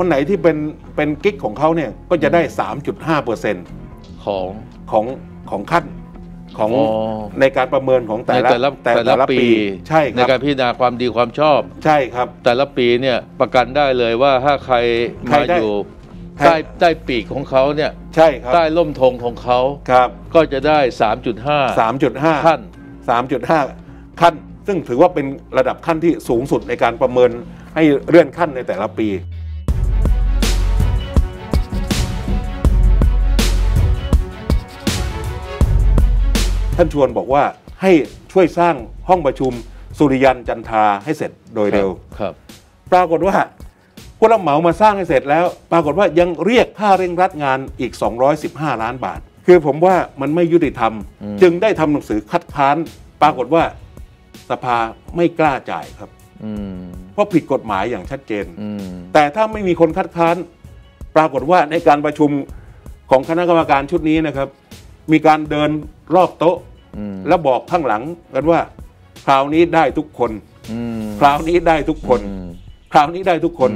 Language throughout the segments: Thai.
คนไหนที่เป็นเป็นกิ๊กของเขาเนี่ย ก็จะได้สามจุดห้าเปอร์เซ็นต์ของของของขั้นของอในการประเมินของแต่ละแต่ละแต่ละปีใช่ครับในการพิจารณาความดีความชอบ ใช่ครับแต่ละปีเนี่ยประกันได้เลยว่าถ้าใครมาอยู่ใต้ใต้ปีกของเขาเนี่ยใช่ครับใต้ล่มธงของเขาครับก็จะได้ 3.5 3.5 ขั้น 3.5 ขั้น ซึ่งถือว่าเป็นระดับขั้นที่สูงสุดในการประเมินให้เลื่อนขั้นในแต่ละปีท่านชวนบอกว่าให้ช่วยสร้างห้องประชุมสุริยันจันทาให้เสร็จโดยเร็วครับ ปรากฏว่าผู้รับเหมามาสร้างให้เสร็จแล้ว ปรากฏว่ายังเรียกค่าเร่งรัดงานอีก 215 ล้านบาท คือผมว่ามันไม่ยุติธรรม จึงได้ทำหนังสือคัดค้าน ปรากฏว่าสภาไม่กล้าจ่ายครับเพราะผิดกฎหมายอย่างชัดเจนแต่ถ้าไม่มีคนคัดค้าน ปรากฏว่าในการประชุมของคณะกรรมการชุดนี้นะครับมีการเดินรอบโต๊ะแล้วบอกข้างหลังกันว่าคราวนี้ได้ทุกคนคราวนี้ได้ทุกคนคราวนี้ได้ทุกคน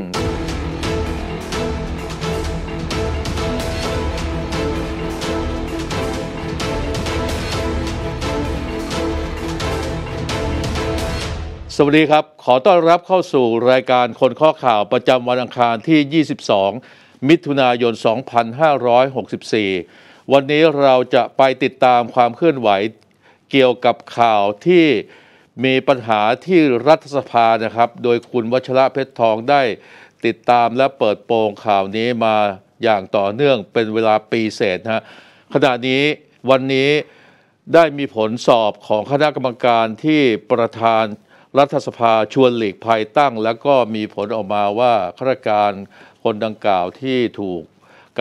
สวัสดีครับ ขอต้อนรับเข้าสู่รายการคนข้อข่าวประจำวันอังคารที่ 22 มิถุนายน 2564วันนี้เราจะไปติดตามความเคลื่อนไหวเกี่ยวกับข่าวที่มีปัญหาที่รัฐสภานะครับ โดยคุณวัชระเพชรทองได้ติดตามและเปิดโปงข่าวนี้มาอย่างต่อเนื่องเป็นเวลาปีเศษนะขณะนี้วันนี้ได้มีผลสอบของคณะกรรมการที่ประธานรัฐสภาชวนหลีกภัยตั้ง แล้วก็มีผลออกมาว่าข้าราชการคนดังกล่าวที่ถูก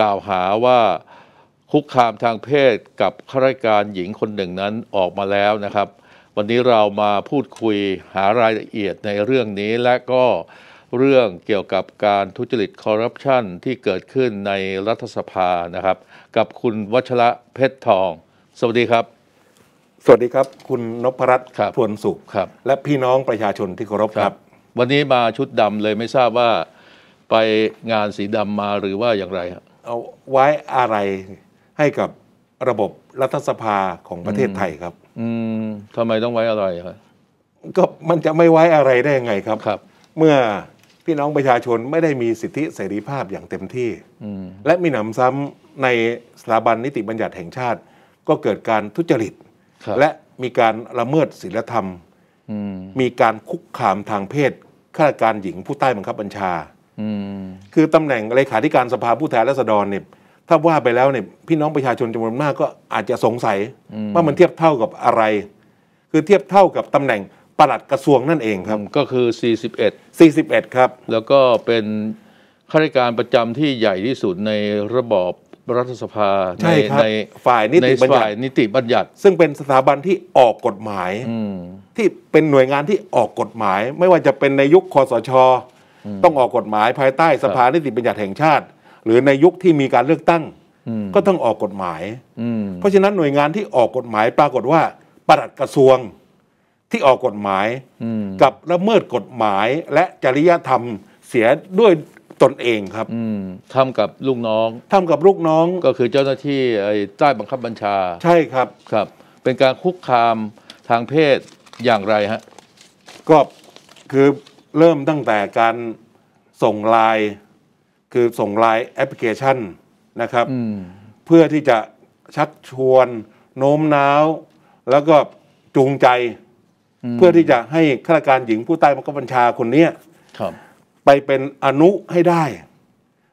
กล่าวหาว่าคุกคามทางเพศกับข้าราชการหญิงคนหนึ่งนั้นออกมาแล้วนะครับ วันนี้เรามาพูดคุยหารายละเอียดในเรื่องนี้และก็เรื่องเกี่ยวกับการทุจริตคอร์รัปชันที่เกิดขึ้นในรัฐสภานะครับ กับคุณวัชระเพชรทอง สวัสดีครับ สวัสดีครับ คุณนพรัตน์พวนสุขครับ และพี่น้องประชาชนที่เคารพครับ วันนี้มาชุดดำเลยไม่ทราบว่าไปงานสีดำมาหรือว่าอย่างไรเอา ไว้อะไรให้กับระบบรัฐสภาของประเทศไทยครับ อืมทำไมต้องไว้อะไรครับ ก็มันจะไม่ไว้อะไรได้ยังไงครับครับ เมื่อพี่น้องประชาชนไม่ได้มีสิทธิเสรีภาพอย่างเต็มที่ และมีหนำซ้ำในสถาบันนิติบัญญัติแห่งชาติ ก็เกิดการทุจริต และมีการละเมิดศีลธรรม มีการคุกคามทางเพศข้าราชการหญิงผู้ใต้บังคับบัญชาคือตำแหน่งเลขาธิการสภาผู้แทนราษฎรเนี่ยถ้าว่าไปแล้วเนี่ยพี่น้องประชาชนจำนวนมากก็อาจจะสงสัย ว่ามันเทียบเท่ากับอะไร คือเทียบเท่ากับตำแหน่งปลัดกระทรวงนั่นเองครับก็คือ41 41ครับ แล้วก็เป็นข้าราชการประจำที่ใหญ่ที่สุดในระบอบรัฐสภาใในฝ่ายนิติบัญญัตินิติบัญญัติ ซึ่งเป็นสถาบันที่ออกกฎหมาย ที่เป็นหน่วยงานที่ออกกฎหมาย ไม่ว่าจะเป็นในยุคคอสชต้องออกกฎหมายภายใต้สภานิติบัญญัติแห่งชาติหรือในยุคที่มีการเลือกตั้งก็ต้องออกกฎหมายเพราะฉะนั้นหน่วยงานที่ออกกฎหมายปรากฏว่าปลัดกระทรวง ที่ออกกฎหมายกับละเมิดกฎหมาย และจริยธรรมเสียด้วยตนเองครับทำกับลูกน้องทำกับลูกน้องก็คือเจ้าหน้าที่ใต้บังคับบัญชา ใช่ครับครับ เป็นการคุกคามทางเพศอย่างไรฮะก็คือเริ่มตั้งแต่การส่งไลน์คือส่งไลน์แอปพลิเคชันนะครับ เพื่อที่จะชักชวน โน้มน้าว แล้วก็จูงใจ เพื่อที่จะให้ข้าราชการหญิงผู้ใต้บังคับบัญชาคนนี้ไปเป็นอนุให้ได้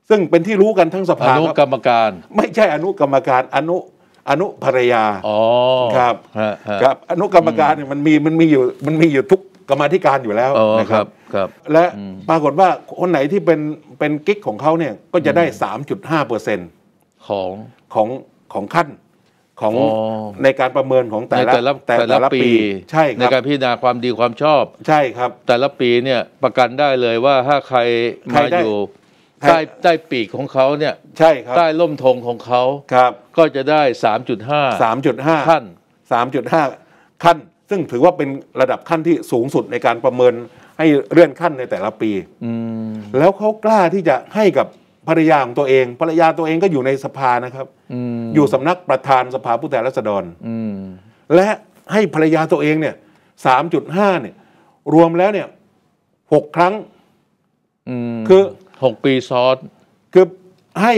ซึ่งเป็นที่รู้กันทั้งสภาอนุกรรมการ ไม่ใช่อนุกรรมการอนุอนุภรยาครับครับ อนุกรรมการเนี่ยมันมีมันมีอยู่มันมีอยู่ทุกกรรมธิการอยู่แล้วนะครับครับ และปรากฏว่าคนไหนที่เป็นเป็นกิ๊กของเขาเนี่ยก็จะได้สามจุดห้าเปอร์เซ็นต์ของของของขั้นของในการประเมินของแต่ละแต่ละปีใช่ในการพิจารณาความดีความชอบ ใช่ครับแต่ละปีเนี่ยประกันได้เลยว่าถ้าใครมาอยู่ใต้ใต้ปีกของเขาเนี่ย ใช่ครับใต้ล่มธงของเขาครับ ก็จะได้สามจุดห้าสามจุดห้าขั้นสามจุดห้าขั้น ซึ่งถือว่าเป็นระดับขั้นที่สูงสุดในการประเมินให้เลื่อนขั้นในแต่ละปีแล้วเขากล้าที่จะให้กับภรรยาของตัวเอง ภรรยาตัวเองก็อยู่ในสภานะครับอยู่สำนักประธานสภาผู้แทนราษฎรและให้ภรรยาตัวเองเนี่ยสามจุดห้าเนี่ย รวมแล้วเนี่ยหกครั้งคือหกปีซ้อนคือให้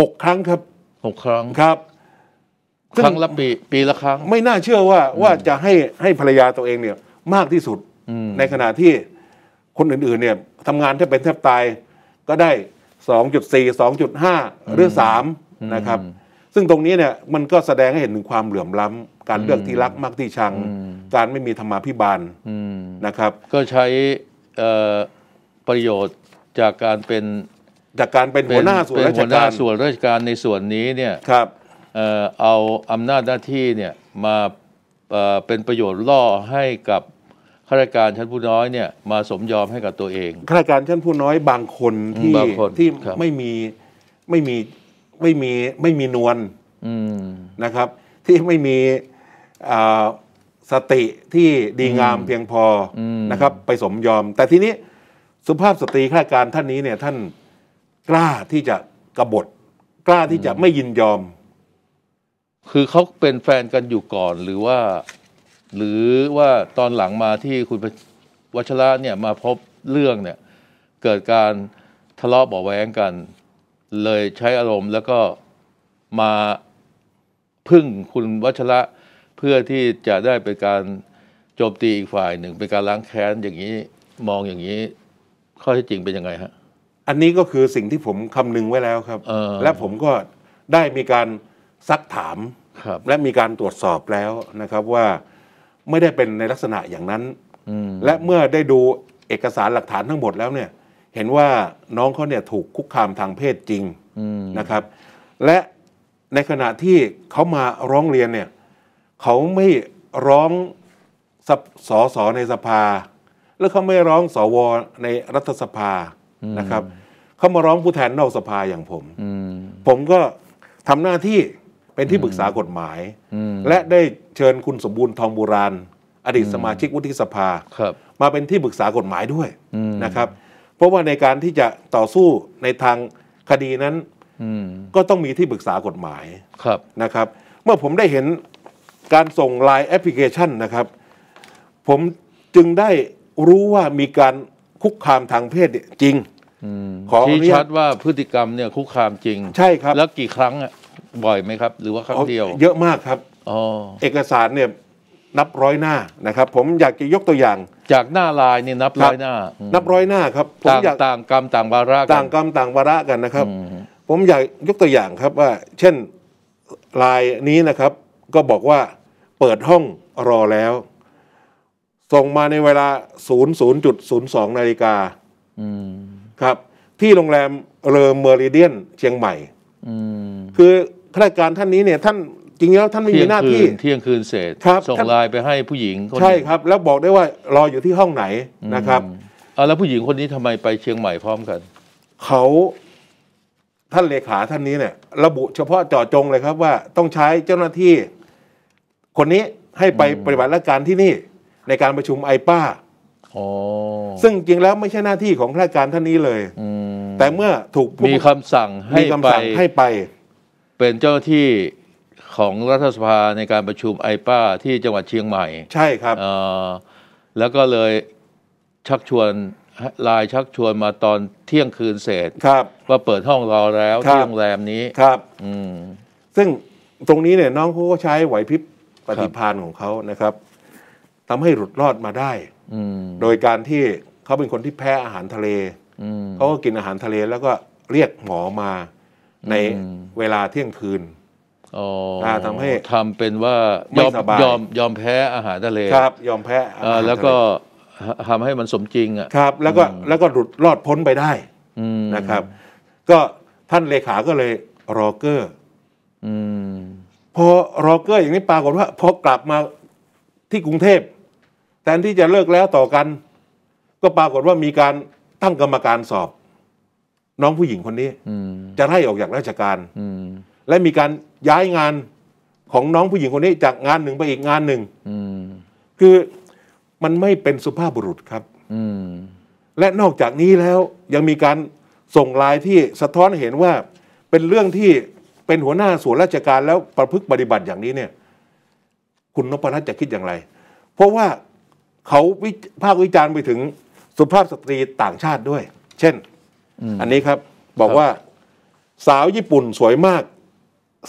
หกครั้งครับหกครั้งครับครั้งละปี ปีละครั้ง ไม่น่าเชื่อว่าว่าจะให้ให้ภรรยาตัวเองเนี่ยมากที่สุดในขณะที่คนอื่นๆเนี่ยทำงานแทบเป็นแทบตาย ก็ได้สองจุดสี่สองจุดห้าหรือสามนะครับ ซึ่งตรงนี้เนี่ยมันก็แสดงให้เห็นถึงความเหลื่อมล้ำการเลือกที่รักมากที่ชังการไม่มีธรรมาภิบาลนะครับ ก็ใช้ประโยชน์จากการเป็นจากการเป็นหัวหน้าส่วนราชการส่วนราชการในส่วนนี้เนี่ยครับ เอาอำนาจหน้าที่เนี่ยมาเป็นประโยชน์ล่อให้กับข้าราชการชั้นผู้น้อยเนี่ย มาสมยอมให้กับตัวเองข้าราชการชั้นผู้น้อยบางคนที่ที่ไม่มีไม่มีไม่มีไม่มีนวลนะครับ ที่ไม่มีสติที่ดีงามเพียงพอนะครับ ไปสมยอมแต่ทีนี้สุภาพสตรีข้าราชการท่านนี้เนี่ยท่านกล้าที่จะกบฏกล้าที่จะไม่ยินยอม คือเขาเป็นแฟนกันอยู่ก่อนหรือว่า หรือว่าตอนหลังมาที่คุณวัชระเนี่ยมาพบเรื่องเนี่ย เกิดการทะเลาะเบาแว้งกัน เลยใช้อารมณ์แล้วก็มาพึ่งคุณวัชระเพื่อที่จะได้เป็นการโจมตีอีกฝ่ายหนึ่งเป็นการล้างแค้นอย่างนี้มองอย่างนี้ข้อเท็จจริงเป็นยังไงฮะ อันนี้ก็คือสิ่งที่ผมคำนึงไว้แล้วครับ และผมก็ได้มีการซักถามและมีการตรวจสอบแล้วนะครับว่าไม่ได้เป็นในลักษณะอย่างนั้น และเมื่อได้ดูเอกสารหลักฐานทั้งหมดแล้วเนี่ย เห็นว่าน้องเขาเนี่ยถูกคุกคามทางเพศจริงนะครับ และในขณะที่เขามาร้องเรียนเนี่ย เขาไม่ร้องสสสในสภาแล้วเขาไม่ร้องสวในรัฐสภานะครับเขามาร้องผู้แทนนอกสภาอย่างผมผมก็ทำหน้าที่เป็นที่ปรึกษากฎหมายและได้เชิญคุณสมบูรณ์ทองบุราณอดีตสมาชิกวุฒิสภามาเป็นที่ปรึกษากฎหมายด้วยนะครับ เพราะว่าในการที่จะต่อสู้ในทางคดีนั้นก็ต้องมีที่ปรึกษากฎหมายนะครับ เมื่อผมได้เห็นการส่งไลน์แอปพลิเคชันนะครับ ผมจึงได้รู้ว่ามีการคุกคามทางเพศจริงขอชี้ชัดว่าพฤติกรรมเนี่ยคุกคามจริงใช่ครับ แล้วกี่ครั้งอ่ะบ่อยไหมครับ หรือว่าครั้งเดียว เยอะมากครับออเอกสารเนี่ยนับร้อยหน้านะครับ ผมอยากจะยกตัวอย่างจากหน้าลายนี่นับร้อยหน้า นับร้อยหน้าครับผมอยากต่างกรรมต่างวาระ ต่างกรรม ต่างวาระกันนะครับ ผมอยากยกตัวอย่างครับว่า เช่นลายนี้นะครับ ก็บอกว่าเปิดห้องรอแล้วส่งมาในเวลา 00.02นาฬิกาครับ ที่โรงแรมเรอเมอริเดียนเชียงใหม่คือข้าราชการท่านนี้เนี่ย ท่านจริงแล้วท่านไม่มีหน้าที่ เที่ยงคืนเสร็จส่งไลน์ไปให้ผู้หญิงใช่ครับ แล้วบอกได้ว่ารออยู่ที่ห้องไหนนะครับเอาแล้วผู้หญิงคนนี้ทำไมไปเชียงใหม่พร้อมกันเขาท่านเลขาท่านนี้เนี่ย ระบุเฉพาะเจาะจงเลยครับว่าต้องใช้เจ้าหน้าที่ คนนี้ให้ไปปฏิบัติราชการที่นี่ในการประชุมไอป้า ซึ่งจริงแล้วไม่ใช่หน้าที่ของข้าราชการท่านนี้เลยแต่เมื่อถูกมีคำสั่งให้ไปให้ไป เป็นเจ้าที่ของรัฐสภาในการประชุมไอป้า ที่จังหวัดเชียงใหม่ ใช่ครับแล้วก็เลยชักชวนลายชักชวนมาตอนเที่ยงคืนเศษครับว่าเปิดห้องรอแล้วที่โรงแรมนี้ครับอืซึ่งตรงนี้เนี่ยน้องเขาก็ใช้ไหวพริบปฏิพานของเขานะครับทำให้หลุดรอดมาได้โดยการที่เขาเป็นคนที่แพ้อาหารทะเลเขาก็กินอาหารทะเลแล้วก็เรียกหมอมาในเวลาเที่ยงคืนทำให้ทำเป็นว่ายอม ยอมยอมแพ้อาหารทะเลครับยอมแพ้อาหารแล้วก็ทำให้มันสมจริง อ่ะครับ แล้วก็แล้วก็หลุดรอดพ้นไปได้นะครับ ก็ท่านเลขาก็เลย รอเกอร์พอรอเกอร์อย่างนี้ปรากฏว่าพอกลับมาที่กรุงเทพแทนที่จะเลิกแล้วต่อกันก็ปรากฏว่ามีการตั้งกรรมการสอบ น้องผู้หญิงคนนี้จะไล่ออกจากราชการและมีการย้ายงานของน้องผู้หญิงคนนี้ จากงานหนึ่งไปอีกงานหนึ่งคือมันไม่เป็นสุภาพบุรุษครับและนอกจากนี้แล้วยังมีการส่งลายที่สะท้อนเห็นว่าเป็นเรื่องที่เป็นหัวหน้าส่วนราชการ แล้วประพฤติปฏิบัติอย่างนี้เนี่ย คุณนพรัตน์จะคิดอย่างไร เพราะว่าเขาวิภาควิจารณ์ไปถึงสุภาพสตรีต่างชาติด้วย เช่น อันนี้ครับบอกว่าสาวญี่ปุ่นสวยมาก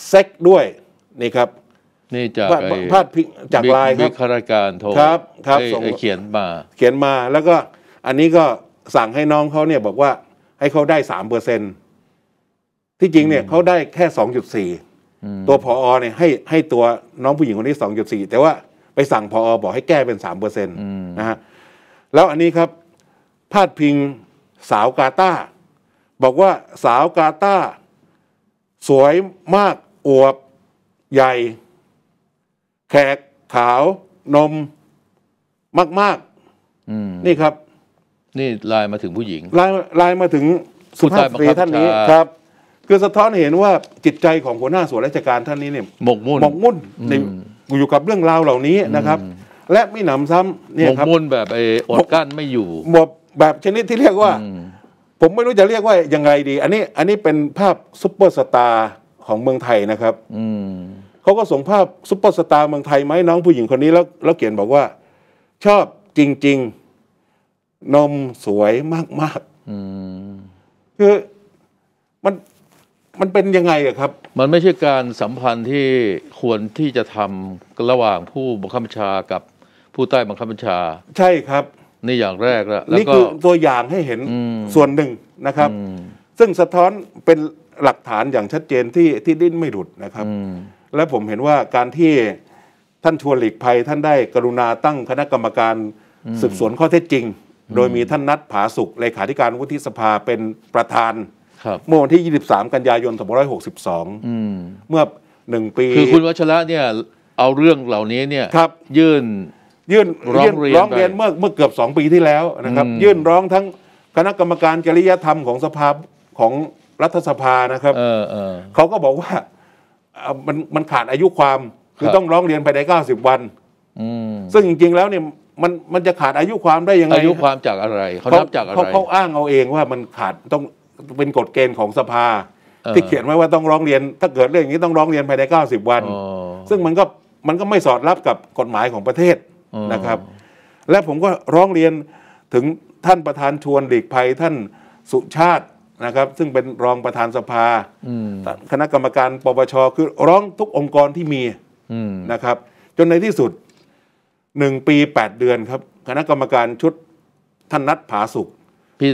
เซ็กด้วย นี่ครับ นี่จากพาดพิงจากลายครับวิคารการโทรครับ ครับเขียนมาเขียนมาแล้วก็อันนี้ก็สั่งให้น้องเขาเนี่ยบอกว่าให้เขาได้สามเปอร์เซ็นที่จริงเนี่ยเขาได้แค่สองจุดสี่ตัวพออเนี่ยให้ให้ตัวน้องผู้หญิงคนนี้สองจุดสี่แต่ว่าไปสั่งพออบอกให้แก้เป็นสามเปอร์เซ็นต์นะฮะแล้วอันนี้ครับ พาดพิงสาวกาตาบอกว่าสาวกาตาสวยมาก อวบ ใหญ่ แขกขาว นม มากมากนี่ครับ นี่ลายมาถึงผู้หญิงลายลายมาถึงสุภาพสตรีท่านนี้ครับ คือสะท้อนเห็นว่าจิตใจของหัวหน้าส่วนราชการท่านนี้เนี่ยหมกมุ่นหมกมุ่นในอยู่กับเรื่องราวเหล่านี้นะครับ และไม่หนำซ้ำเนี่ยครับมุ่นแบบไอ้อดกั้นไม่อยู่แบบแบบชนิดที่เรียกว่าผมไม่รู้จะเรียกว่ายังไงดี อันนี้อันนี้เป็นภาพซุปเปอร์สตาร์ของเมืองไทยนะครับอืเขาก็ส่งภาพซุปเปอร์สตาร์เมืองไทยไหมน้องผู้หญิงคนนี้ แล้วแล้วเขียนบอกว่า ชอบจริง ๆ นมสวยมากอืมๆคือมันมันเป็นยังไงอะครับ มันไม่ใช่การสัมพันธ์ที่ควรที่จะทำระหว่างผู้บังคับบัญชากับผู้ใต้บังคับบัญชา ใช่ครับ นี่อย่างแรกแล้วนี่คือตัวอย่างให้เห็นส่วนหนึ่งนะครับ ซึ่งสะท้อนเป็นหลักฐานอย่างชัดเจนที่ที่ดิ้นไม่หลุดนะครับ และผมเห็นว่าการที่ท่านชวนหลีกภัยท่านได้กรุณาตั้งคณะกรรมการสืบสวนข้อเท็จจริง โดยมีท่านนัดผาสุกเลขาธิการวุฒิสภาเป็นประธานเมื่อวันที่ 23 กันยายน2562 เมื่อหนึ่งปีคือคุณวัชระเนี่ยเอาเรื่องเหล่านี้เนี่ยยื่นยื่นร้องเรียนเยนเมื่อเมื่อเกือบสองปีที่แล้วนะครับ ยื่นร้องทั้งคณะกรรมการจริยธรรมของสภาของรัฐสภานะครับเขาก็บอกว่ามันมันขาดอายุความคือต้องร้องเรียนไปใน 90วันซึ่งจริง ๆ แล้วเนี่ยมันมันจะขาดอายุความได้ยังไงอายุความจากอะไรเขานับจากอะไรเขาอ้างเอาเองว่ามันขาดต้องเป็นกฎเกณฑ์ของสภาที่เขียนไว้ว่าต้องร้องเรียน ถ้าเกิดเรื่องนี้ต้องร้องเรียนภายใน90 วัน ซึ่งมันก็มันก็ไม่สอดรับกับกฎหมายของประเทศนะครับ และผมก็ร้องเรียนถึงท่านประธานชวนหลีกภัย ท่านสุชาตินะครับ ซึ่งเป็นรองประธานสภาคณะกรรมการ ปปช คือร้องทุกองค์กรที่มีนะครับ จนในที่สุดหนึ่งปีแปดเดือนครับ คณะกรรมการชุดท่านนัดผาสุกพิจ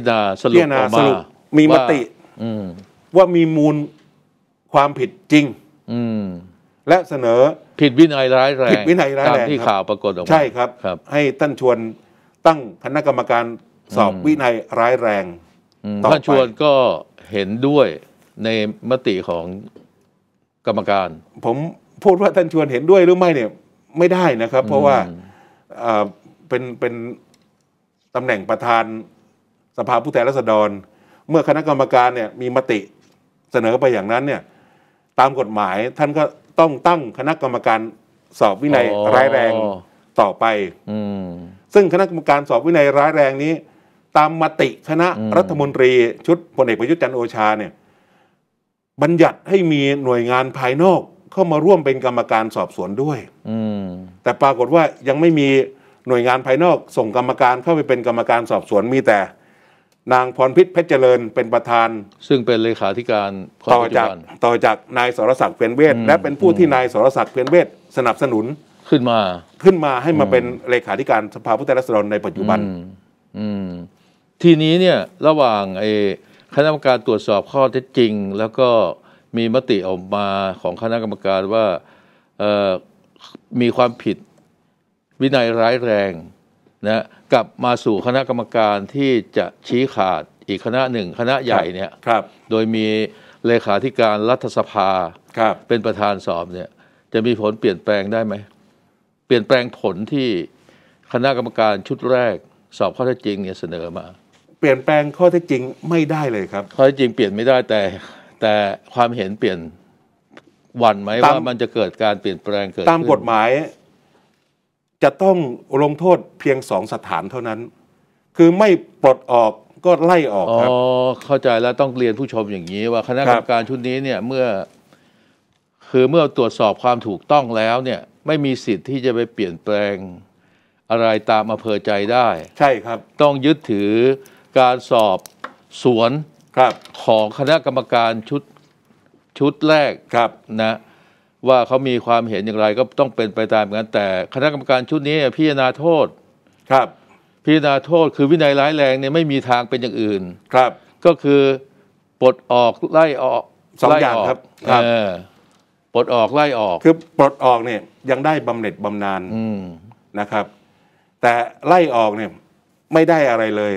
ารณาสรุปออกมามีมติว่ามีมูลความผิดจริงและเสนอผิดวินัยร้ายแรงผิดวินัยร้ายแรงที่ข่าวปรากฏออกมาใช่ครับรบให้ท่านชวนตั้งคณะกรรมการสอบวินัยร้ายแรงท่านชวนก็เห็นด้วยในมติของกรรมการ ผมพูดว่าท่านชวนเห็นด้วยหรือไม่เนี่ยไม่ได้นะครับเพราะว่าเป็นเป็นตำแหน่งประธานสภาผู้แทนราษฎรเมื่อคณะกรรมการเนี่ยมีมติเสนอไปอย่างนั้นเนี่ยตามกฎหมายท่านก็ต้องตั้งคณะกรรมการสอบวินัยร้ายแรงต่อไปอซึ่งคณะกรรมการสอบวินัยร้ายแรงนี้ ตามมติคณะรัฐมนตรีชุดพลเอกประยุทธ์จันทร์โอชาเนี่ยบัญญัติให้มีหน่วยงานภายนอกเข้ามาร่วมเป็นกรรมการสอบสวนด้วยแต่ปรากฏว่ายังไม่มีหน่วยงานภายนอก ส่งกรรมการเข้าไปเป็นกรรมการสอบสวนมีแต่นางพรพิษเพชรเจริญเป็นประธาน ซึ่งเป็นเลขาธิการต่อจากต่อจากนายสรศักดิ์เพียนเวศและเป็นผู้ที่นายสรศักดิ์เพียนเวศสนับสนุนขึ้นมา ขึ้นมาให้มาเป็นเลขาธิการสภาผู้แทนราษฎรในปัจจุบันทีนี้เนี่ยระหว่างไอ้คณะกรรมการตรวจสอบข้อเท็จจริง แล้วก็มีมติออกมาของคณะกรรมการว่ามีความผิดวินัยร้ายแรงนะกลับมาสู่คณะกรรมการที่จะชี้ขาดอีกคณะหนึ่ง คณะใหญ่เนี่ยครับโดยมีเลขาธิการรัฐสภาครับเป็นประธานสอบเนี่ยจะมีผลเปลี่ยนแปลงได้ไหมเปลี่ยนแปลงผลที่คณะกรรมการชุดแรก สอบข้อเท็จจริงเนี่ยเสนอมา เปลี่ยนแปลงข้อเท็จจริงไม่ได้เลยครับข้อเท็จจริง เปลี่ยนไม่ได้แต่ แต่ความเห็นเปลี่ยนวันไหมว่ามันจะเกิดการเปลี่ยนแปลงเกิดตามกฎหมายจะต้องลงโทษเพียงสองสถานเท่านั้น คือไม่ปลดออกก็ไล่ออกครับออ๋เข้าใจแล้วต้องเรียนผู้ชมอย่างนี้ว่าคณะกรรมการชุดนี้เนี่ยเมื่อคือเมื่อตรวจสอบความถูกต้องแล้วเนี่ยไม่มีสิทธิ์ที่จะไปเปลี่ยนแปลงอะไรตามอำเภอใจได้ ใช่ครับต้องยึดถือการสอบสวนครับของคณะกรรมการชุดชุดแรกครับนะว่าเขามีความเห็นอย่างไรก็ต้องเป็นไปตามกันแต่คณะกรรมการชุดนี้พิจารณาโทษครับพิจารณาโทษคือวินัยร้ายแรงเนี่ยไม่มีทางเป็นอย่างอื่น ครับ ก็คือปลดออกไล่ออกสองอย่างครับปลดออกไล่ออกคือปลดออกเนี่ย ยังได้บำเหน็จบำนาญนะครับ แต่ไล่ออกเนี่ยไม่ได้อะไรเลย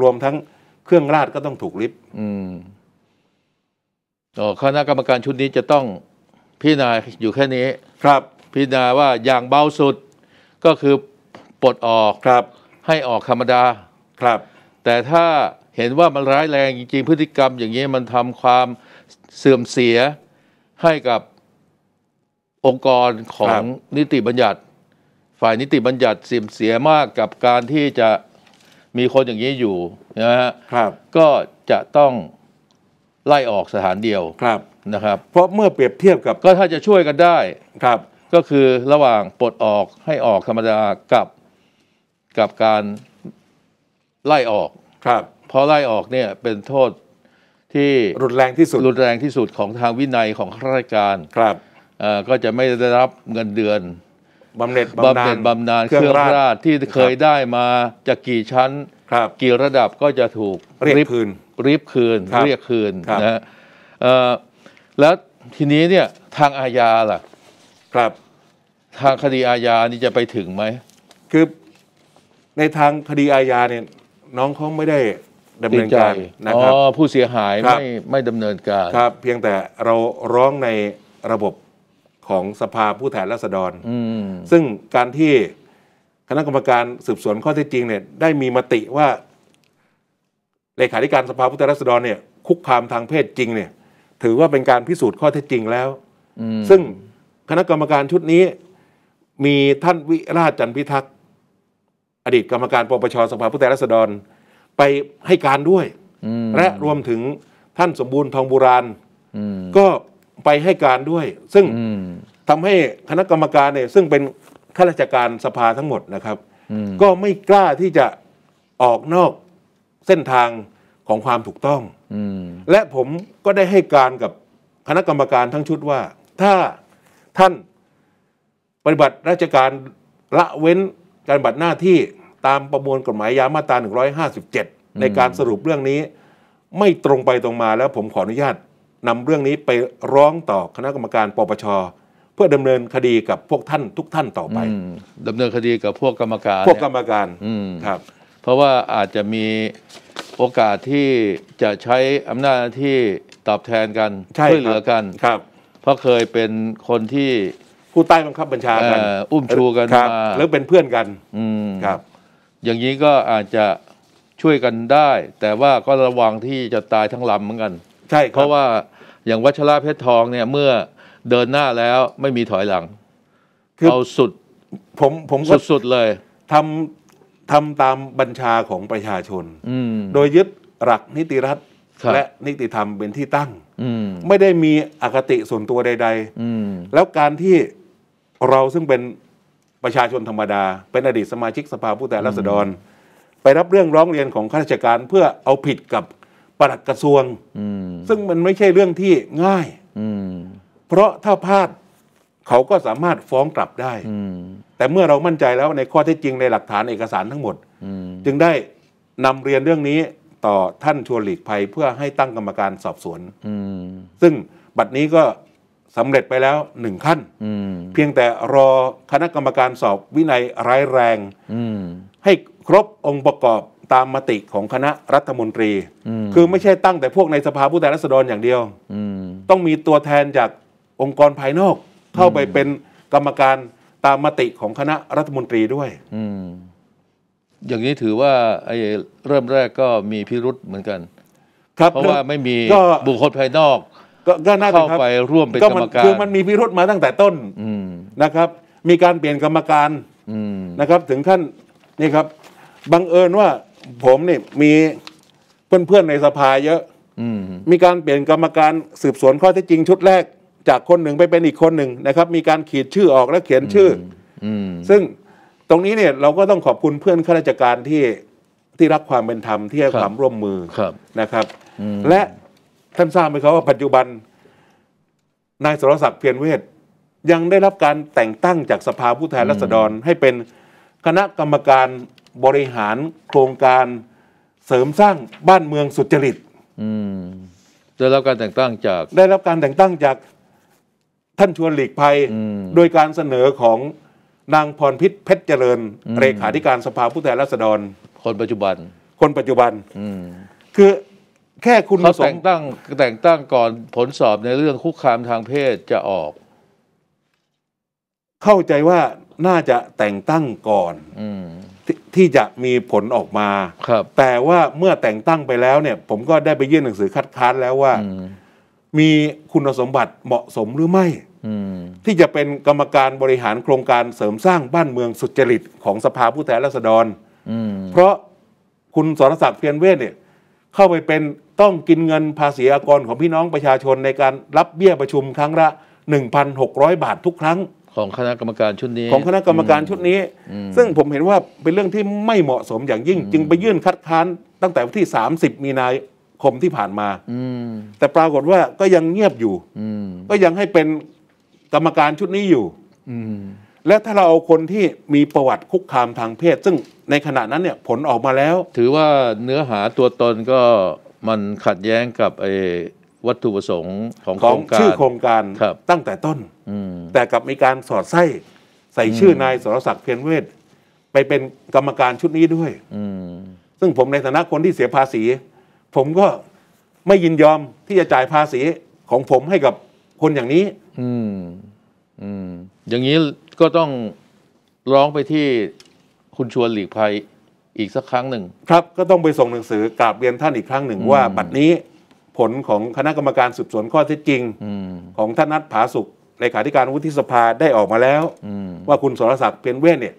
รวมทั้งเครื่องราชก็ต้องถูกลิฟต์คณะกรรมการชุดนี้จะต้องพี่นาอยู่แค่นี้ครับพี่นาว่าอย่างเบาสุดก็คือปลดออกครับให้ออกธรรมดาครับ แต่ถ้าเห็นว่ามันร้ายแรงจริง ๆ พฤติกรรม อย่างนี้มันทำความเสื่อมเสียให้กับองค์กรของนิติบัญญัติ ฝ่ายนิติบัญญัติเสื่อมเสียมากกับการที่จะมีคนอย่างนี้อยู่นะฮะก็จะต้องไล่ออกสถานเดียวครับนะครับเพราะเมื่อเปรียบเทียบกับก็ถ้าจะช่วยกันได้ครับ ก็คือระหว่างปลดออกให้ออกธรรมดากับกับการไล่ออกครับเพราะไล่ออกเนี่ยเป็นโทษที่รุนแรงที่สุดรุนแรงที่สุดของทางวินัยของข้าราชการครับก็จะไม่ได้รับเงินเดือนบำเหน็จบำนาญบำนาญเครื่องราชที่เคยได้มาจะกี่ชั้นกี่ระดับก็จะถูกรีบคืนรีบคืนเรียกคืนนะฮะแล้วทีนี้เนี่ยทางอาญาล่ะ ครับทางคดีอาญานี่จะไปถึงไหมคือในทางคดีอาญาเนี่ยน้องเขาไม่ได้ดำเนินการนะครับผู้เสียหายไม่ไม่ดำเนินการครับ เพียงแต่เราร้องในระบบของสภาผู้แทนราษฎรซึ่งการที่คณะกรรมการสืบสวนข้อเท็จจริงเนี่ยได้มีมติว่าเลขาธิการสภาผู้แทนราษฎรเนี่ย คุกคามทางเพศจริงเนี่ยถือว่าเป็นการพิสูจน์ข้อเท็จจริงแล้วซึ่งคณะกรรมการชุดนี้ มีท่านวิราชจันพิทักษ์อดีตกรรมการ ปปชสภาผู้แทนราษฎร ไปให้การด้วย และรวมถึงท่านสมบูรณ์ทองบุราณก็ไปให้การด้วย ซึ่งทำให้คณะกรรมการเนี่ย ซึ่งเป็นข้าราชการสภาทั้งหมดนะครับ ก็ไม่กล้าที่จะออกนอกเส้นทางของความถูกต้องอและผมก็ได้ให้การกับคณะกรรมการทั้งชุดว่า ถ้าท่านปฏิบัติราชการละเว้นการบัติหน้าที่ตามประมวลกฎหมายยามาตรา157 ในการสรุปเรื่องนี้ไม่ตรงไปตรงมา แล้วผมขออนุญาตนำเรื่องนี้ไปร้องต่อคณะกรรมการปปชเพื่อดำเนินคดีกับพวกท่าน ทุกท่านต่อไปดำเนินคดีกับพวกกรรมการ พวกกรรมการครับเพราะว่าอาจจะมีโอกาสที่จะใช้อำนาจที่ตอบแทนกันช่ช่วยเหลือกันครับ เพราะเคยเป็นคนที่ผู้ใต้บังคับบัญชากันอุ้มชูกันมาแล้วเป็นเพื่อนกัน อืมครับ อย่างนี้ก็อาจจะช่วยกันได้ แต่ว่าก็ระวังที่จะตายทั้งลำเหมือนกัน ใช่ เพราะว่าอย่างวัชราเพชรทองเนี่ยเมื่อเดินหน้าแล้วไม่มีถอยหลังเอาสุดผมผมก็สุดเลยทำทำตามบัญชาของประชาชน โดยยึดหลักนิติรัฐ และนิติธรรมเป็นที่ตั้งไม่ได้มีอคติส่วนตัวใดๆแล้วการที่เราซึ่งเป็นประชาชนธรรมดา เป็นอดีตสมาชิกสภาผู้แทนราษฎร ไปรับเรื่องร้องเรียนของข้าราชการเพื่อเอาผิดกับปลัดกระทรวงซึ่งมันไม่ใช่เรื่องที่ง่ายเพราะถ้าพลาดเขาก็สามารถฟ้องกลับได้แต่เมื่อเรามั่นใจแล้วในข้อเท็จจริงในหลักฐานเอกสารทั้งหมดจึงได้นำเรียนเรื่องนี้ต่อท่านชวนหลีกภัยเพื่อให้ตั้งกรรมการสอบสวนซึ่งบัดนี้ก็สำเร็จไปแล้วหนึ่งขั้นเพียงแต่รอคณะกรรมการสอบวินัยร้ายแรงให้ครบองค์ประกอบตามมติของคณะรัฐมนตรี คือไม่ใช่ตั้งแต่พวกในสภาผู้แทนราษฎรอย่างเดียวต้องมีตัวแทนจากองค์กรภายนอกเข้าไปเป็นกรรมการตามมติของคณะรัฐมนตรีด้วยอย่างนี้ถือว่าไอ้เริ่มแรกก็มีพิรุษเหมือนกันครับเพราะว่าไม่มีบุคคลภายนอก ก็น่าเข้าไปร่วมเป็นกรรมการคือมันมีพิรุษมาตั้งแต่ต้นนะครับ มีการเปลี่ยนกรรมการนะครับ ถึงขั้นนี่ครับบังเอิญว่า ผมนี่มีเพื่อนๆในสภาเยอะมีการเปลี่ยนกรรมการ สืบสวนข้อเท็จจริงชุดแรกจากคนหนึ่งไปเป็นอีกคนหนึ่งนะครับ มีการขีดชื่อออกและเขียนชื่ออซึ่งตรงนี้เนี่ยเราก็ต้องขอบคุณเพื่อนข้าราชการที่ที่รักความเป็นธรรมที่ให้ความร่วมมือนะครับและท่านทราบไหมครับว่า ปัจจุบันนายสรศักดิ์เพียรเวทยังได้รับการแต่งตั้งจากสภาผู้แทนราษฎรให้เป็นคณะกรรมการบริหารโครงการเสริมสร้างบ้านเมืองสุจริตได้รับการแต่งตั้งจาก ได้รับการแต่งตั้งจากท่านชวนหลีกภัยโดยการเสนอของนางพรพิษเพชรเจริญเลขาธิการสภาผู้แทนราษฎร คนปัจจุบัน คนปัจจุบันคือแค่คุณเขาแต่งตั้งแต่งตั้งก่อน ผลสอบในเรื่องคุกคามทางเพศจะออก เข้าใจว่าน่าจะแต่งตั้งก่อนอทที่จะมีผลออกมา ครับ แต่ว่าเมื่อแต่งตั้งไปแล้วเนี่ย ผมก็ได้ไปยื่นหนังสือคัดค้านแล้วว่ามีคุณสมบัติเหมาะสมหรือไม่ที่จะเป็นกรรมการบริหารโครงการเสริมสร้างบ้านเมืองสุจริตของสภาผู้แทนราษฎรเพราะคุณสรศักดิ์เพียรเวทเนี่ยเข้าไปเป็นต้องกินเงินภาษีอากรของพี่น้องประชาชนในการรับเบี้ยประชุมครั้งละ 1,600 บาททุกครั้งของคณะกรรมการชุดนี้ ของคณะกรรมการชุดนี้ ซึ่งผมเห็นว่าเป็นเรื่องที่ไม่เหมาะสมอย่างยิ่งจึงไปยื่นคัดค้าน ตั้งแต่วันที่ 30 มีนาคมที่ผ่านมาแต่ปรากฏว่าก็ยังเงียบอยู่ก็ยังให้เป็นกรรมการชุดนี้อยู่ และถ้าเราเอาคนที่มีประวัติคุกคามทางเพศ ซึ่งในขณะนั้นเนี่ยผลออกมาแล้ว ถือว่าเนื้อหาตัวตนก็มันขัดแย้งกับไอ้วัตถุประสงค์ของโครงการชื่อโครงการรตั้งแต่ต้น แต่กับมีการสอดไส้ใส่ชื่อนายสรศักดิ์เพียรเวทไปเป็นกรรมการชุดนี้ด้วยซึ่งผมในฐานะคนที่เสียภาษี ผมก็ไม่ยินยอมที่จะจ่ายภาษีของผมให้กับคนอย่างนี้อืมอืมอย่างนี้ก็ต้อง ร้องไปที่คุณชวนหลีกภัยอีกสักครั้งหนึ่งครับ ก็ต้องไปส่งหนังสือ กราบเรียนท่านอีกครั้งหนึ่งว่าบัดนี้ผลของคณะกรรมการสืบสวนข้อเท็จจริงของท่านนัทผาสุขในขาธิการวุฒิสภาได้ออกมาแล้วว่าคุณสรศักดิ์เพียนเวนเนี่ย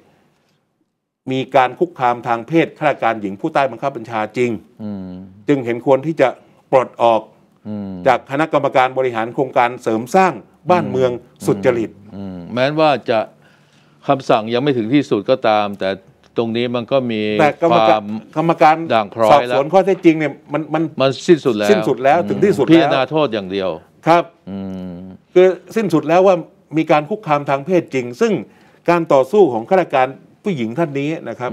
มีการคุกคามทางเพศข้าราชการหญิงผู้ใต้บังคับบัญชาจริงจึงเห็นควรที่จะปลดออกจากคณะกรรมการบริหารโครงการเสริมสร้างบ้านเมืองสุจริต แม้ว่าจะคำสั่งยังไม่ถึงที่สุดก็ตาม แต่ตรงนี้มันก็มี ความกรรมการด่างพร้อยแล้วสอบสวนข้อเท็จจริงเนี่ยมันมันมันสิ้นสุดแล้ว สิ้นสุดแล้วถึงที่สุดแล้วพิจารณาโทษอย่างเดียว ครับคือสิ้นสุดแล้วว่ามีการคุกคามทางเพศจริง ซึ่งการต่อสู้ของข้าราชการผู้หญิงท่านนี้นะครับ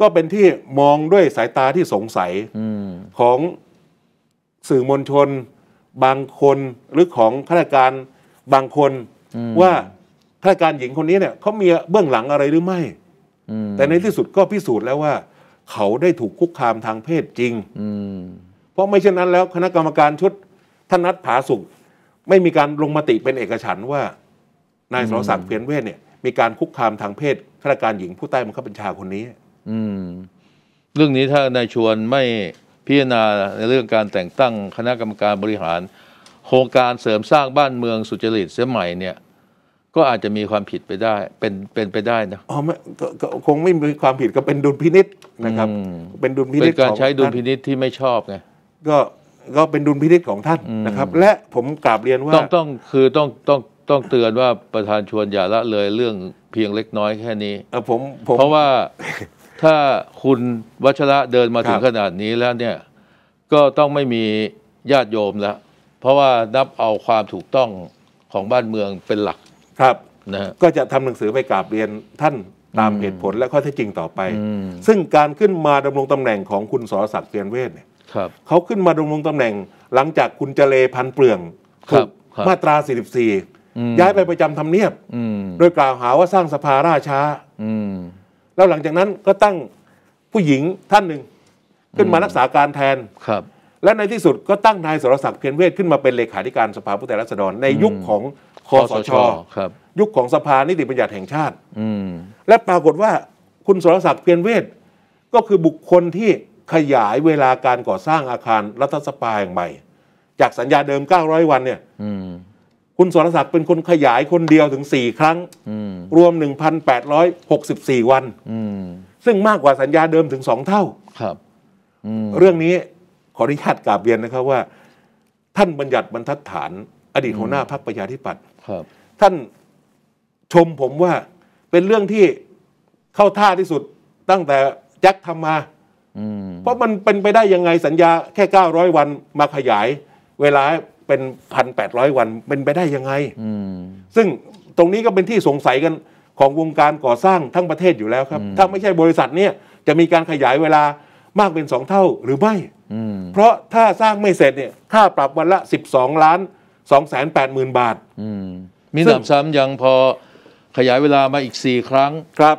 ก็เป็นที่มองด้วยสายตาที่สงสัยของสื่อมวลชนบางคนหรือของข้าราชการบางคน ว่าข้าราชการหญิงคนนี้เนี่ยเขามีเบื้องหลังอะไรหรือไม่แต่ในที่สุดก็พิสูจน์แล้วว่าเขาได้ถูกคุกคามทางเพศจริงเพราะไม่เช่นนั้นแล้วคณะกรรมการชุดท่านนัดผาสุกไม่มีการลงมติเป็นเอกฉันว่านายสรศักดิ์เพียนเวทเนี่ยมีการคุกคามทางเพศข้าราชการหญิงผู้ใต้บังคับบัญชาคนนี้อืมเรื่องนี้ถ้านายชวนไม่พิจารณาในเรื่องการแต่งตั้งคณะกรรมการบริหาร โครงการเสริมสร้างบ้านเมืองสุจริตเสียใหม่เนี่ย ก็อาจจะมีความผิดไปได้ เป็นเป็นไปได้นะอ๋อไม่ก็คงไม่มีความผิดก็เป็นดุลพินิษนะครับ เป็นดุลพินิษการใช้ดุลพินิษที่ไม่ชอบไงก็ก็เป็นดุลพินิษของท่านนะครับ และผมกราบเรียนว่าต้องต้องคือต้องต้องต้องเตือนว่าประธานชวนอย่าละเลยเรื่องเพียงเล็กน้อยแค่นี้เออผมผมเพราะว่าถ้าคุณวัชระเดินมาถึงขนาดนี้แล้วเนี่ยก็ต้องไม่มีญาติโยมแล้ว เพราะว่านับเอาความถูกต้องของบ้านเมืองเป็นหลักครับนะก็จะทำหนังสือไปกราบเรียนท่านตามเหตุผลและข้อเท็จจริงต่อไป ซึ่งการขึ้นมาดำรงตำแหน่งของคุณสรศักดิ์เตียนเวทเนี่ยเขาขึ้นมาดำรงตำแหน่งหลังจากคุณเจเลพันเปลืองครับมาตรา44ย้ายไปประจำทำเนียบโดยกล่าวหาว่าสร้างสภาราช้าแล้วหลังจากนั้นก็ตั้งผู้หญิงท่านหนึ่ง ขึ้นมารักษาการแทนครับ และในที่สุดก็ตั้งนายสรศักดิ์เพียรเวทขึ้นมาเป็นเลขาธิการสภาผู้แทนราษฎร ในยุคของคอสชครับ ยุคของสภานิติบัญญัติแห่งชาติ อืและปรากฏว่าคุณสรศักดิ์เพียรเวทก็คือบุคคลที่ขยายเวลาการก่อสร้างอาคารรัฐสภาแห่งใหม่ จากสัญญาเดิม 900 วันเนี่ยคุณสรศักดิ์เป็นคนขยายคนเดียวถึงสี่ครั้งรวม 1,864 วันซึ่งมากกว่าสัญญาเดิมถึงสองเท่าครับเรื่องนี้ขออนุญาตกราบเรียนนะครับว่า ท่านบัญญัติบรรทัดฐานอดีตหัวหน้าพรรคประชาธิปัตย์ท่านชมผมว่าเป็นเรื่องที่เข้าท่าที่สุดตั้งแต่แจ็คทำมาเพราะมันเป็นไปได้ยังไงสัญญาแค่900วัน มาขยายเวลาเป็นพันแปดร้อยวันเป็นไปได้ยังไง ซึ่งตรงนี้ก็เป็นที่สงสัยกันของวงการก่อสร้างทั้งประเทศอยู่แล้วครับ ถ้าไม่ใช่บริษัทเนี่ยจะมีการขยายเวลามากเป็นสองเท่าหรือไม่ เพราะถ้าสร้างไม่เสร็จเนี่ยค่าปรับวันละ 12ล้าน2 8ม0 0 0 บาทมีหนำซ้ำยังพอขยายเวลามาอีก 4 ครั้งครับ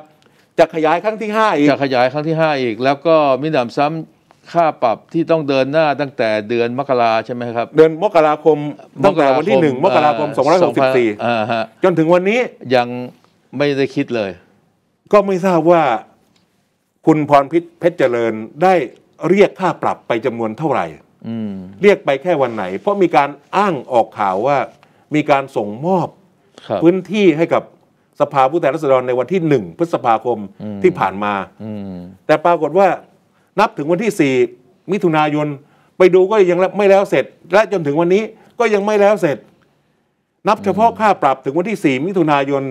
จะขยายครั้งที่ 5 อีกจะขยายครั้งที่ 5 อีกแล้วก็มีหนำซ้ำค่าปรับที่ต้องเดินหน้า ตั้งแต่เดือนมกราใช่ไหมครับ เดือนมกราคมตั้งแต่วันที่หนึ่งมกราคมสอองพันบสี่จนถึงวันนี้ยังไม่ได้คิดเลย ก็ไม่ทราบว่า คุณพรพิษเพชรเจริญได้เรียกค่าปรับไปจำนวนเท่าไหร่เรียกไปแค่วันไหน เพราะมีการอ้างออกข่าวว่ามีการส่งมอบ พื้นที่ให้กับสภาผู้แทนราษฎรในวันที่หนึ่งพฤษภาคมที่ผ่านมาแต่ปรากฏว่านับถึงวันที่ 4 มิถุนายนไปดูก็ยังไม่แล้วเสร็จ และจนถึงวันนี้ก็ยังไม่แล้วเสร็จ นับเฉพาะค่าปรับถึงวันที่ 4 มิถุนายน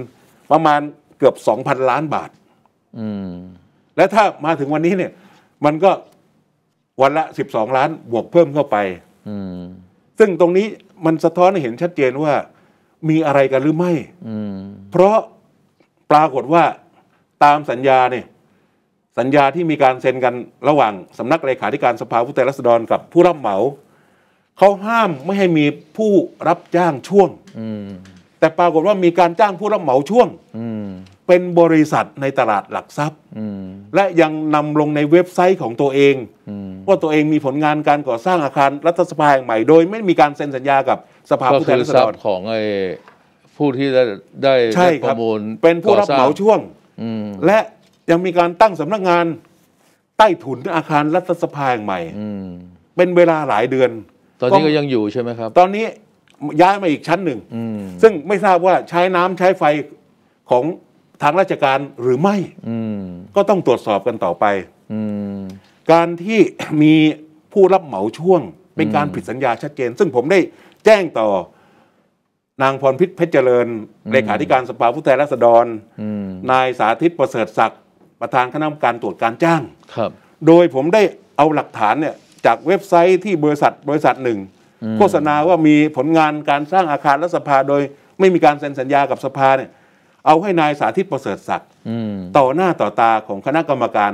ประมาณเกือบ 2,000 ล้านบาทและถ้ามาถึงวันนี้เนี่ย มันก็วันละ12 ล้านบวกเพิ่มเข้าไปซึ่งตรงนี้มันสะท้อนให้เห็นชัดเจนว่ามีอะไรกันหรือไม่เพราะปรากฏว่าตามสัญญาเนี่ยสัญญาที่มีการเซ็นกันระหว่าง สำนักเลขาธิการสภาผู้แทนราษฎร กับผู้รับเหมาเขาห้ามไม่ให้มีผู้รับจ้างช่วง แต่ปรากฏว่ามีการจ้างผู้รับเหมาช่วงเป็นบริษัทในตลาดหลักทรัพย์และยังนำลงในเว็บไซต์ของตัวเองว่าตัวเองมีผลงานการก่อสร้างอาคารรัฐสภาแห่งใหม่โดย ไม่มีการเซ็นสัญญากับสภาผู้แทนราษฎรของไอ้ผู้ที่ได้ได้ประมูลเป็นผู้รับเหมาช่วงและยังมีการตั้งสำนักงานใต้ถุนอาคารรัฐสภาแห่งใหม่เป็นเวลาหลายเดือน ตอนนี้ก็ยังอยู่ใช่ไหมครับ ตอนนี้ย้ายมาอีกชั้นหนึ่ง ซึ่งไม่ทราบว่าใช้น้ำใช้ไฟของทางราชการหรือไม่ก็ต้องตรวจสอบกันต่อไป การที่มีผู้รับเหมาช่วง เป็นการผิดสัญญาชัดเจนซึ่งผมได้แจ้งต่อ นางพรพิษเพชรเจริญเลขาธิการสภาผู้แทนราษฎรนายสาธิตประเสริฐศักดิ์ประธานคณะกรรมการตรวจการจ้างครับ โดยผมได้เอาหลักฐานเนี่ยจากเว็บไซต์ที่บริษัทบริษัทหนึ่งโฆษณาว่ามีผลงานการสร้างอาคารรัฐสภาโดยไม่มีการเซ็นสัญญากับสภาเนี่ยเอาให้นายสาธิตประเสริฐศักดิ์ต่อหน้าต่อตาของคณะกรรมการ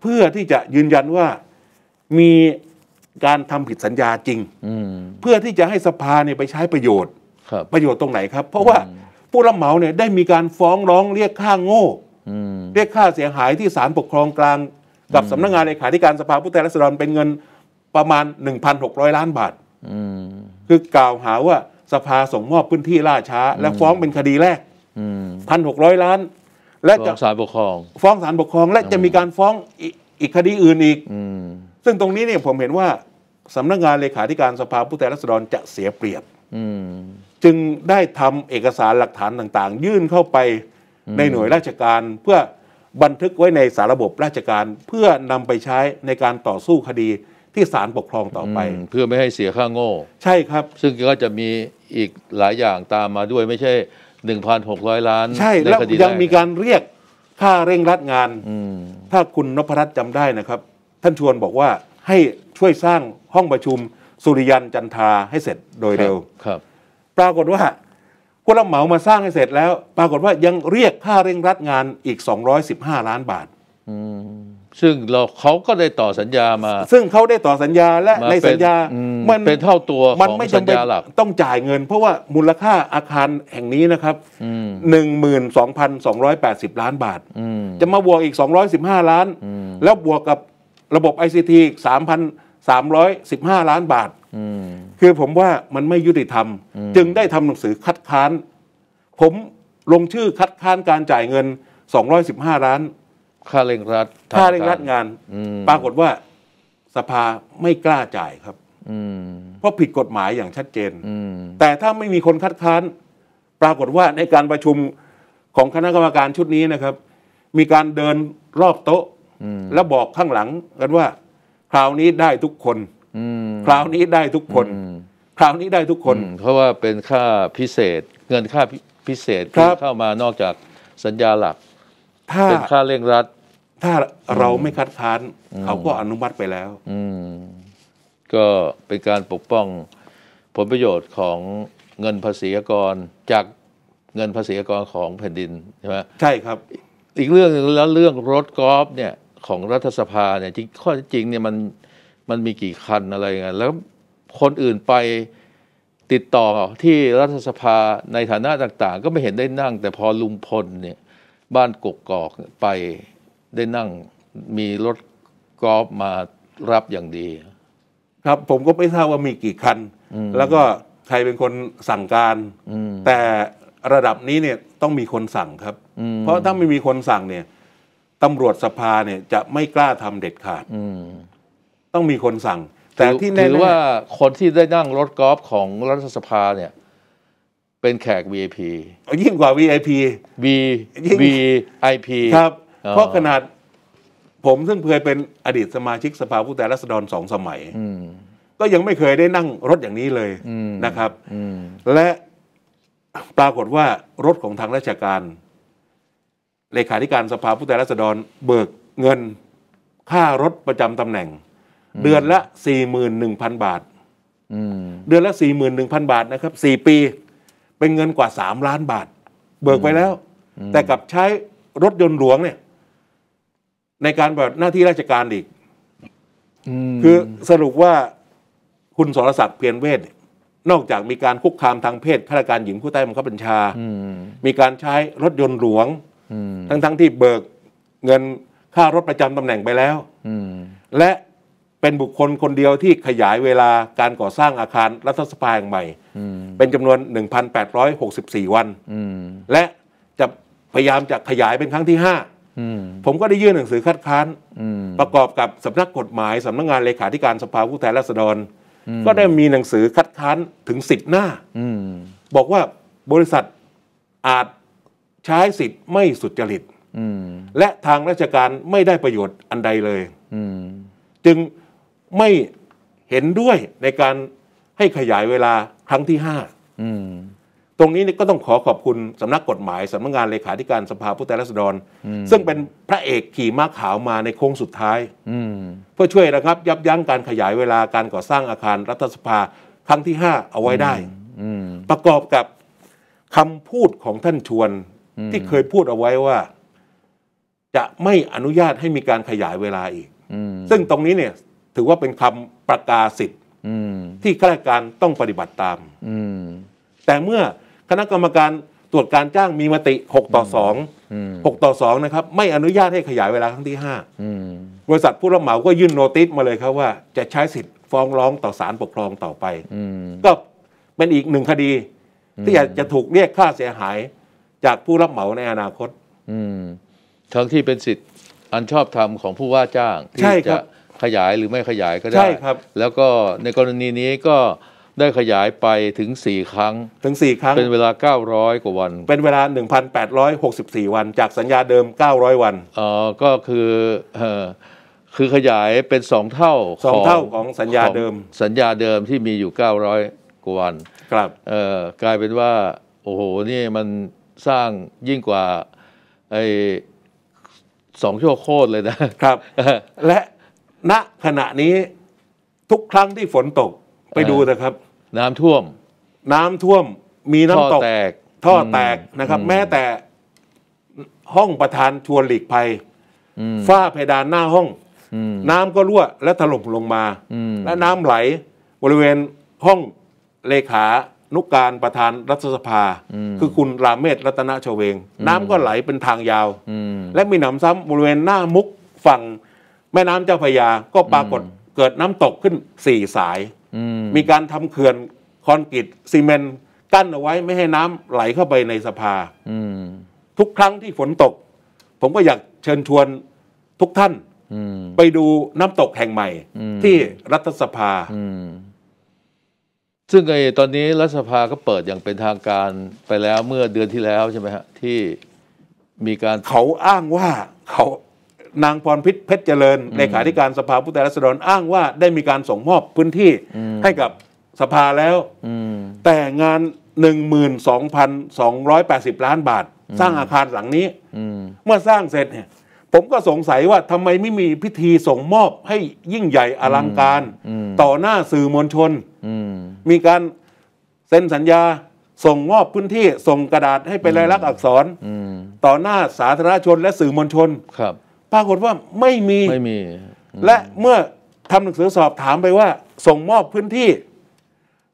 เพื่อที่จะยืนยันว่ามีการทำผิดสัญญาจริงเพื่อที่จะให้สภาเนี่ยไปใช้ประโยชน์ประโยชน์ตรงไหนครับเพราะว่าผู้รับเหมาเนี่ยได้มีการฟ้องร้องเรียกค่าโง่เรียกค่าเสียหายที่ศาลปกครองกลาง กับสำนักงงานเลขาธิการสภาผู้แทนราษฎรเป็นเงินประมาณ 1,600 ล้านบาทคือกล่าวหาว่าสภาส่งมอบพื้นที่ล่าช้าและฟ้องเป็นคดีแรกพันหกร้อยล้าน และจะศาลปกครอง ฟ้องศาลปกครองและจะมีการฟ้องอีกคดีอื่นอีกซึ่งตรงนี้เนี่ยผมเห็นว่าสำนักงานเลขาธิการสภาผู้แทนราษฎรจะเสียเปรียบจึงได้ทำเอกสารหลักฐานต่างๆ ยื่นเข้าไปในหน่วยราชการเพื่อบันทึกไว้ในสารระบบราชการ เพื่อนำไปใช้ในการต่อสู้คดีที่ศาลปกครองต่อไป เพื่อไม่ให้เสียค่าโง่ ใช่ครับ ซึ่งก็จะมีอีกหลายอย่างตามมาด้วยไม่ใช่ 1,600 ล้านใช่แล้วยังมีการเรียกค่าเร่งรัดงาน ถ้าคุณนพรัตน์จำได้นะครับ ท่านชวนบอกว่าให้ช่วยสร้างห้องประชุมสุริยันจันทาให้เสร็จโดยเร็วครับ ปรากฏว่าผู้รับเหมามาสร้างให้เสร็จแล้ว ปรากฏว่ายังเรียกค่าเร่งรัดงานอีก 215 ล้านบาท ซึ่งเราเขาก็ได้ต่อสัญญามา ซึ่งเขาได้ต่อสัญญาและในสัญญา มันเป็นเท่าตัวมันไม่จำเป็นต้องจ่ายเงิน เพราะว่ามูลค่าอาคารแห่งนี้นะครับหนึ่งหมื่นสองพันสองร้อยแปดสิบล้านบาท จะมาบวกอีกสองร้อยสิบห้าล้าน แล้วบวกกับระบบไอซีทีสามพันสามร้อยสิบห้าล้านบาทคือผมว่ามันไม่ยุติธรรม จึงได้ทำหนังสือคัดค้าน ผมลงชื่อคัดค้านการจ่ายเงิน 215ล้านค่าเร่งรัดค่าเร่งรัดงานปรากฏว่าสภาไม่กล้าจ่ายครับเพราะผิดกฎหมายอย่างชัดเจนแต่ถ้าไม่มีคนคัดค้าน ปรากฏว่าในการประชุมของคณะกรรมการชุดนี้นะครับ มีการเดินรอบโต๊ะแล้วบอกข้างหลังกันว่า คราวนี้ได้ทุกคนคราวนี้ได้ทุกคนคราวนี้ได้ทุกคน เพราะว่าเป็นค่าพิเศษ เงินค่าพิเศษที่เข้ามานอกจากสัญญาหลักเป็นค่าเร่งรัดถ้าเราไม่คัดค้านเขาก็อนุมัติไปแล้วก็เป็นการปกป้องผลประโยชน์ของเงินภาษีกรจากเงินภาษีกรของแผ่นดินใช่ไหมใช่ครับ อีกเรื่องงแล้วเรื่องรถกอล์ฟเนี่ยของรัฐสภาเนี่ยจริงข้อจริงเนี่ยมันมันมีกี่คัน อะไรเงี้ยแล้วคนอื่นไปติดต่อที่รัฐสภาในฐานะต่าง ๆ ก็ไม่เห็นได้นั่ง แต่พอลุงพลเนี่ย บ้านกกอกไปได้นั่ง มีรถกอล์ฟมารับอย่างดี ครับ ผมก็ไม่ทราบว่ามีกี่คันแล้วก็ใครเป็นคนสั่งการแต่ระดับนี้เนี่ยต้องมีคนสั่งครับ เพราะถ้าไม่มีคนสั่งเนี่ยตำรวจสภาเนี่ยจะไม่กล้าทำเด็ดขาดต้องมีคนสั่ง แต่ที่แน่ถือว่าคนที่ได้นั่งรถกอล์ฟของรัฐสภาเนี่ยเป็นแขก VIP ยิ่งกว่า VIP V VIP ครับ เพราะขนาดผมซึ่งเคยเป็นอดีตสมาชิกสภาผู้แทนราษฎรสองสมัยก็ยังไม่เคยได้นั่งรถอย่างนี้เลยนะครับและปรากฏว่ารถของทางราชการ เลขาธิการสภาผู้แทนราษฎร เบิกเงินค่ารถประจำตำแหน่งเดือนละสี่่หหมืนนึ่งพันบาท เดือนละสี่่หหมืนนึ่งพันบาทนะครับสี่ปี เป็นเงินกว่าสามล้านบาท เบิกไปแล้ว แต่กับใช้รถยนต์หลวงเนี่ย ในการแบบหน้าที่ราชการอีกคือสรุปว่าคุณสรศักดิ์เพียรเวทนอกจากมีการคุกคามทางเพศข้าราชการหญิงผู้ใต้บังคับบัญชามีการใช้รถยนต์หลวงทั้งๆทที่เบิกเงินค่ารถประจำตำแหน่งไปแล้วและเป็นบุคคลคนเดียวที่ขยายเวลาการก่อสร้างอาคารรัฐสภาแห่งใหม่ เป็นจำนวน 1,864 วันและ จะ พยายามจะขยายเป็นครั้งที่5ผมก็ได้ยื่นหนังสือคัดค้านประกอบกับสำนักกฎหมายสำนักงานเลขาธิการสภาผู้แทนราษฎร ก็ได้มีหนังสือคัดค้านถึงสิบหน้าบอกว่าบริษัทอาจใช้สิทธิ์ไม่สุจริตและทางราชการไม่ได้ประโยชน์อันใดเลยจึงไม่เห็นด้วยในการให้ขยายเวลาครั้งที่ห้าตรงนี้ก็ต้องขอขอบคุณ สำนักกฎหมาย สำนักงานเลขาธิการสภาผู้แทนราษฎร ซึ่งเป็นพระเอกขี่ม้าขาวมาในโค้งสุดท้ายเพื่อช่วยนะครับ ยับยั้งการขยายเวลาการก่อสร้างอาคารรัฐสภา ครั้งที่ห้าเอาไว้ได้ประกอบกับคำพูดของท่านชวนที่เคยพูดเอาไว้ว่า จะไม่อนุญาตให้มีการขยายเวลาอีกซึ่งตรงนี้เนี่ยถือว่าเป็นคำประกาศสิทธิ์ที่ข้าราชการต้องปฏิบัติตามแต่เมื่อคณะกรรมการตรวจการจ้างมีมติหกต่อสองหกต่อสองนะครับ ไม่อนุญาตให้ขยายเวลาครั้งที่ห้าบริษัทผู้รับเหมาก็ยื่นโนติสมาเลยครับว่าจะใช้สิทธิ์ ฟ้องร้องต่อศาลปกครองต่อไปก็เป็นอีกหนึ่งคดี ที่อาจจะถูกเรียกค่าเสียหายจากผู้รับเหมาในอนาคตทั้งที่เป็นสิทธิ์อันชอบธรรมของผู้ว่าจ้างที่จะขยายหรือไม่ขยายก็ได้ ใช่ครับ แล้วก็ในกรณีนี้ก็ได้ขยายไปถึง4ครั้ง ถึง 4ครั้ง เป็นเวลา900กว่าวัน เป็นเวลา 1,864 วันจากสัญญาเดิม900วัน อ๋อก็คือเออคือขยายเป็น 2 เท่าสองเท่าของสัญญาเดิม สัญญาเดิมที่มีอยู่900กว่าวัน ครับ เอ่อกลายเป็นว่าโอ้โหนี่มันสร้างยิ่งกว่าไอสองชั่วโคตรเลยนะ ครับ และณขณะนี้ทุกครั้งที่ฝนตกไปดูนะครับ น้ำท่วม น้ำท่วมมีน้ำท่อตกแตก ท่อแตกนะครับ แม้แต่ห้องประธานชวนหลีกภัยฝ้าเพดานหน้าห้องน้ำก็รั่วและถล่มลงมาและน้ำไหลบริเวณห้องเลขานุกการประธานรัฐสภาคือคุณรามเมศรัตนชเวง น้ำก็ไหลเป็นทางยาวและมีหนำซ้ำบริเวณหน้ามุกฝั่งแม่น้ำเจ้าพยาก็ปรากฏ เกิดน้ำตกขึ้นสี่สายมีการทำเขื่อนคอนกรีตซีเมนต์กั้นเอาไว้ ไม่ให้น้ำไหลเข้าไปในสภาทุกครั้งที่ฝนตก ผมก็อยากเชิญชวนทุกท่านไปดูน้ำตกแห่งใหม่ ที่รัฐสภาซึ่งไอ้ตอนนี้รัฐสภาก็เปิดอย่างเป็นทางการไปแล้วเมื่อเดือนที่แล้วใช่ไหมฮะ ที่มีการเขาอ้างว่าเขานางพรพิษเพชรเจริญในขาธิการสภาผู้แทนราษฎรอ้างว่า ได้มีการส่งมอบพื้นที่ให้กับสภาแล้วแต่งาน12,280 ล้านบาท สร้างอาคารหลังนี้เมื่อสร้างเสร็จเนี่ยผมก็สงสัยว่าทำไมไม่มีพิธีส่งมอบให้ยิ่งใหญ่อลังการต่อหน้าสื่อมวลชนมีการเซ็นสัญญาส่งมอบพื้นที่ส่งกระดาษให้เป็นลายลักษณ์อักษรต่อหน้าสาธารณชนและสื่อมวลชนครับปรากฏว่าไม่มีไม่มี และเมื่อทำหนังสือสอบถามไปว่าส่งมอบพื้นที่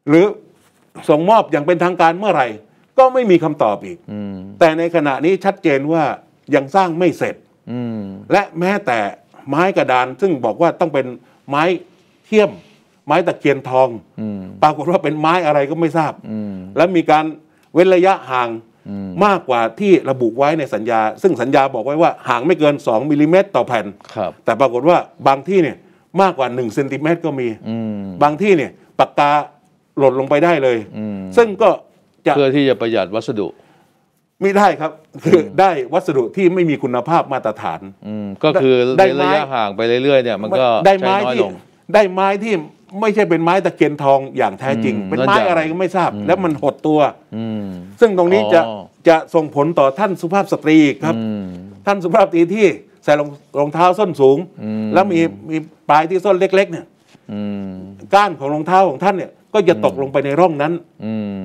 หรือส่งมอบอย่างเป็นทางการเมื่อไหร่ก็ไม่มีคำตอบอีกแต่ในขณะนี้ชัดเจนว่ายังสร้างไม่เสร็จและแม้แต่ไม้กระดาน ซึ่งบอกว่าต้องเป็นไม้เทียม ไม้ตะเคียนทองปรากฏว่าเป็นไม้อะไรก็ไม่ทราบและมีการเว้นระยะห่างมากกว่าที่ระบุไว้ในสัญญา ซึ่งสัญญาบอกไว้ว่าห่างไม่เกิน 2มิลิเมตรต่อแผ่นแต่ปรากฏว่าบางที่เนี่ยมากกว่า1เซนติเมตรก็มี บางที่เนี่ยปากกาหล่นลงไปได้เลย ซึ่งก็เพื่อที่จะประหยัดวัสดุไม่ได้ครับ คือได้วัสดุที่ไม่มีคุณภาพมาตรฐานก็คือได้ระยะห่างไปเรื่อยๆเนี่ยมันก็ได้ไม้ที่ได้ไม้ที่ไม่ใช่เป็นไม้ตะเคียนทองอย่างแท้จริง เป็นไม้อะไรก็ไม่ทราบ แล้วมันหดตัวซึ่งตรงนี้จะจะส่งผลต่อท่านสุภาพสตรีครับ ท่านสุภาพสตรีที่ใส่รองรองเท้าส้นสูง แล้วมีมีปลายที่ส้นเล็ก ๆ เนี่ยก้านของรองเท้าของท่านเนี่ยก็จะตกลงไปในร่องนั้น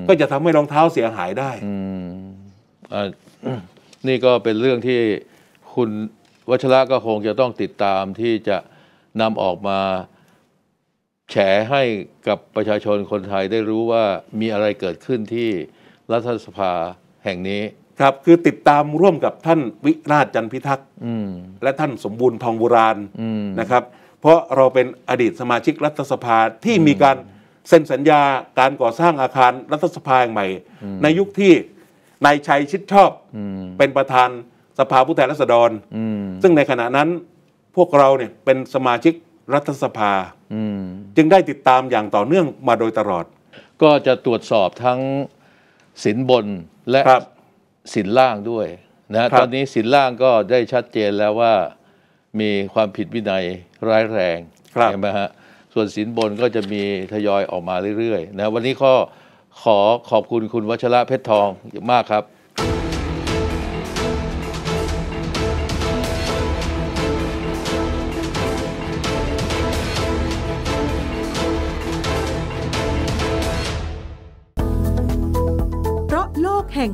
ก็จะทำให้รองเท้าเสียหายได้นี่ก็เป็นเรื่องที่คุณวัชระก็คงจะต้องติดตามที่จะนำออกมาแฉให้กับประชาชนคนไทยได้รู้ว่ามีอะไรเกิดขึ้นที่รัฐสภาแห่งนี้ ครับ คือติดตามร่วมกับท่านวิราชจันพิทักษ์และท่านสมบูรณ์ทองบุราณนะครับ เพราะเราเป็นอดีตสมาชิกรัฐสภาที่มีการเซ็นสัญญาการก่อสร้างอาคารรัฐสภาแห่งใหม่ ในยุคที่นายชัยชิดชอบเป็นประธานสภาผู้แทนราษฎรซึ่งในขณะนั้นพวกเราเนี่ยเป็นสมาชิกรัฐสภาจึงได้ติดตามอย่างต่อเนื่องมาโดยตลอด ก็จะตรวจสอบทั้งสินบนและสินล่างด้วยนะ ตอนนี้สินล่างก็ได้ชัดเจนแล้วว่ามีความผิดวินัยร้ายแรงใช่ไหมฮะ ส่วนสินบนก็จะมีทยอยออกมาเรื่อยๆนะ วันนี้ก็ขอขอบคุณคุณวัชระเพชรทองมากครับ